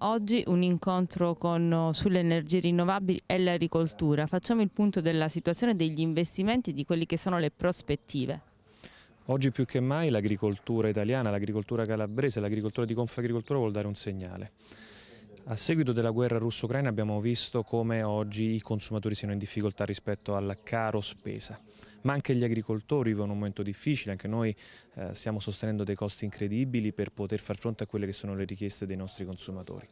Oggi un incontro con, oh, sulle energie rinnovabili e l'agricoltura. Facciamo il punto della situazione degli investimenti e di quelle che sono le prospettive. Oggi più che mai l'agricoltura italiana, l'agricoltura calabrese, l'agricoltura di Confagricoltura vuol dare un segnale. A seguito della guerra russo-ucraina abbiamo visto come oggi i consumatori siano in difficoltà rispetto alla caro spesa, ma anche gli agricoltori vivono un momento difficile, anche noi eh, stiamo sostenendo dei costi incredibili per poter far fronte a quelle che sono le richieste dei nostri consumatori.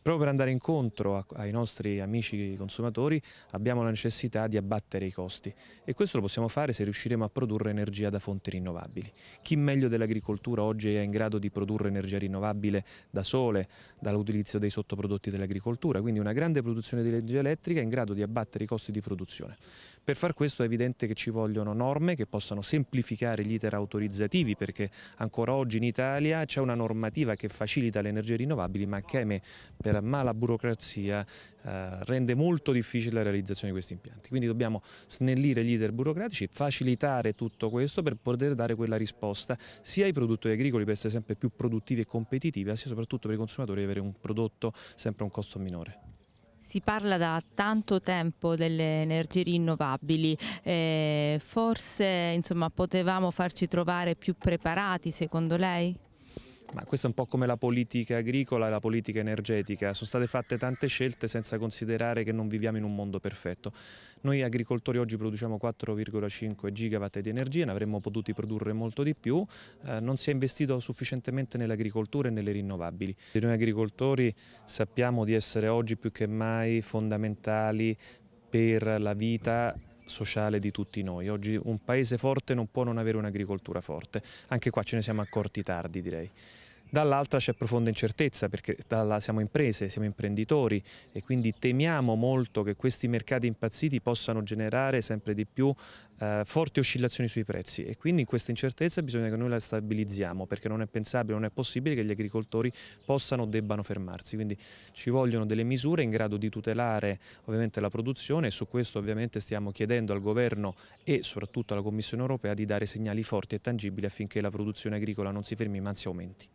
Proprio per andare incontro a, ai nostri amici consumatori abbiamo la necessità di abbattere i costi e questo lo possiamo fare se riusciremo a produrre energia da fonti rinnovabili. Chi meglio dell'agricoltura oggi è in grado di produrre energia rinnovabile da sole, dall'utilizzo dei sottobacchi prodotti dell'agricoltura, quindi una grande produzione di energia elettrica in grado di abbattere i costi di produzione. Per far questo è evidente che ci vogliono norme che possano semplificare gli iter autorizzativi perché ancora oggi in Italia c'è una normativa che facilita le energie rinnovabili ma che ahimè per mala burocrazia eh, rende molto difficile la realizzazione di questi impianti. Quindi dobbiamo snellire gli iter burocratici, facilitare tutto questo per poter dare quella risposta sia ai produttori agricoli per essere sempre più produttivi e competitivi, sia soprattutto per i consumatori avere un prodotto sempre a un costo minore. Si parla da tanto tempo delle energie rinnovabili, eh, forse insomma, potevamo farci trovare più preparati secondo lei? Ma questo è un po' come la politica agricola e la politica energetica, sono state fatte tante scelte senza considerare che non viviamo in un mondo perfetto. Noi agricoltori oggi produciamo 4,5 gigawatt di energia, ne avremmo potuti produrre molto di più, eh, non si è investito sufficientemente nell'agricoltura e nelle rinnovabili. Noi agricoltori sappiamo di essere oggi più che mai fondamentali per la vita sociale di tutti noi. Oggi un paese forte non può non avere un'agricoltura forte. Anche qua ce ne siamo accorti tardi, direi dall'altra c'è profonda incertezza perché dalla, siamo imprese, siamo imprenditori e quindi temiamo molto che questi mercati impazziti possano generare sempre di più eh, forti oscillazioni sui prezzi e quindi questa incertezza bisogna che noi la stabilizziamo perché non è pensabile, non è possibile che gli agricoltori possano o debbano fermarsi, quindi ci vogliono delle misure in grado di tutelare ovviamente la produzione e su questo ovviamente stiamo chiedendo al governo e soprattutto alla Commissione europea di dare segnali forti e tangibili affinché la produzione agricola non si fermi ma anzi aumenti.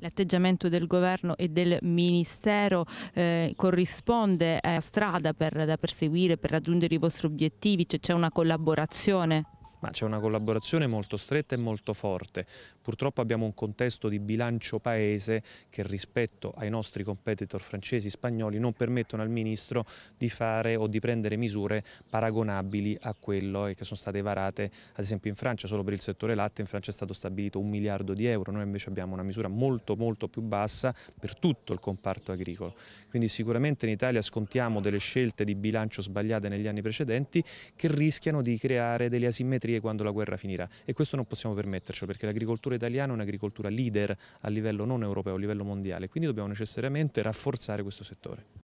L'atteggiamento del governo e del Ministero eh, corrisponde a strada per, da perseguire, per raggiungere i vostri obiettivi? Cioè, c'è una collaborazione? ma c'è una collaborazione molto stretta e molto forte. Purtroppo abbiamo un contesto di bilancio paese che rispetto ai nostri competitor francesi e spagnoli non permettono al Ministro di fare o di prendere misure paragonabili a quello eh, che sono state varate ad esempio in Francia, solo per il settore latte in Francia è stato stabilito un miliardo di euro, noi invece abbiamo una misura molto molto più bassa per tutto il comparto agricolo. Quindi sicuramente in Italia scontiamo delle scelte di bilancio sbagliate negli anni precedenti che rischiano di creare delle asimmetrie industrie quando la guerra finirà e questo non possiamo permettercelo perché l'agricoltura italiana è un'agricoltura leader a livello non europeo, a livello mondiale, quindi dobbiamo necessariamente rafforzare questo settore.